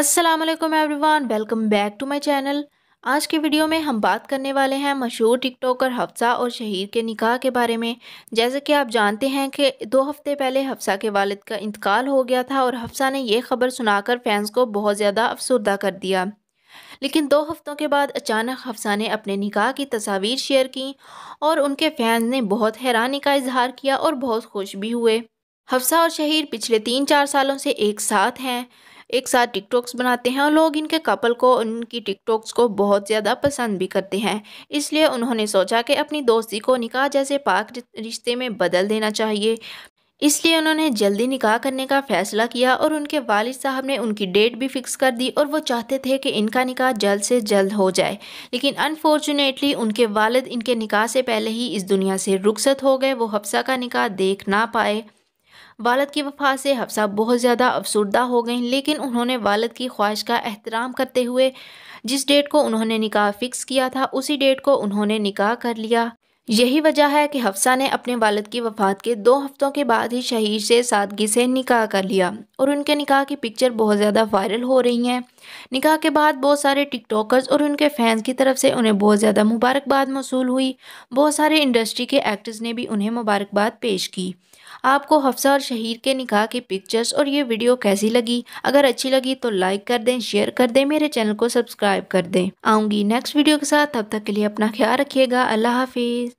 अस्सलाम वालेकुम everyone welcome back to my channel आज के वीडियो में हम बात करने वाले हैं मशहूर टिकटॉकर हफ्सा और शहीर के निकाह के बारे में जैसे कि आप जानते हैं कि दो हफ्ते पहले हफ्सा के वालिद का इंतकाल हो गया था और हफ्सा ने यह खबर सुनाकर फैंस को बहुत ज़्यादा अफसरदा कर दिया लेकिन दो हफ्तों के बाद अचानक हफ्सा ने अपने निकाह की तस्वीर शेयर की और उनके फैंस ने बहुत हैरानी का इजहार किया और बहुत खुश भी हुए हफ्सा और शहीर पिछले तीन चार सालों से एक साथ हैं एक साथ टिकटॉक्स बनाते हैं और लोग इनके कपल को उनकी टिकटॉक्स को बहुत ज़्यादा पसंद भी करते हैं इसलिए उन्होंने सोचा कि अपनी दोस्ती को निकाह जैसे पाक रिश्ते में बदल देना चाहिए इसलिए उन्होंने जल्दी निकाह करने का फैसला किया और उनके वालिद साहब ने उनकी डेट भी फिक्स कर दी और वो चाहते थे कि इनका निकाह जल्द से जल्द हो जाए लेकिन अनफॉर्चुनेटली उनके वालिद इनके निकाह से पहले ही इस दुनिया से रुखसत हो गए वो हफ्सा का निकाह देख ना पाए वालद की वफा से हफ्सा बहुत ज़्यादा अफसरदा हो गई लेकिन उन्होंने वालद की ख्वाहिश का एहतराम करते हुए जिस डेट को उन्होंने निकाह फ़िक्स किया था उसी डेट को उन्होंने निकाह कर लिया यही वजह है कि हफ्सा ने अपने वालद की वफात के दो हफ्तों के बाद ही शहीद से सादगी से निकाह कर लिया और उनके निकाह की पिक्चर बहुत ज़्यादा वायरल हो रही हैं निकाह के बाद बहुत सारे टिकटॉकर्स और उनके फैंस की तरफ से उन्हें बहुत ज़्यादा मुबारकबाद मौसू हुई बहुत सारे इंडस्ट्री के एक्टर्स ने भी उन्हें मुबारकबाद पेश की आपको हफ्सा और शहीद के निकाह की पिक्चर्स और ये वीडियो कैसी लगी अगर अच्छी लगी तो लाइक कर दें शेयर कर दें मेरे चैनल को सब्सक्राइब कर दें आऊँगी नेक्स्ट वीडियो के साथ तब तक के लिए अपना ख्याल रखिएगा अल्लाह हाफिज़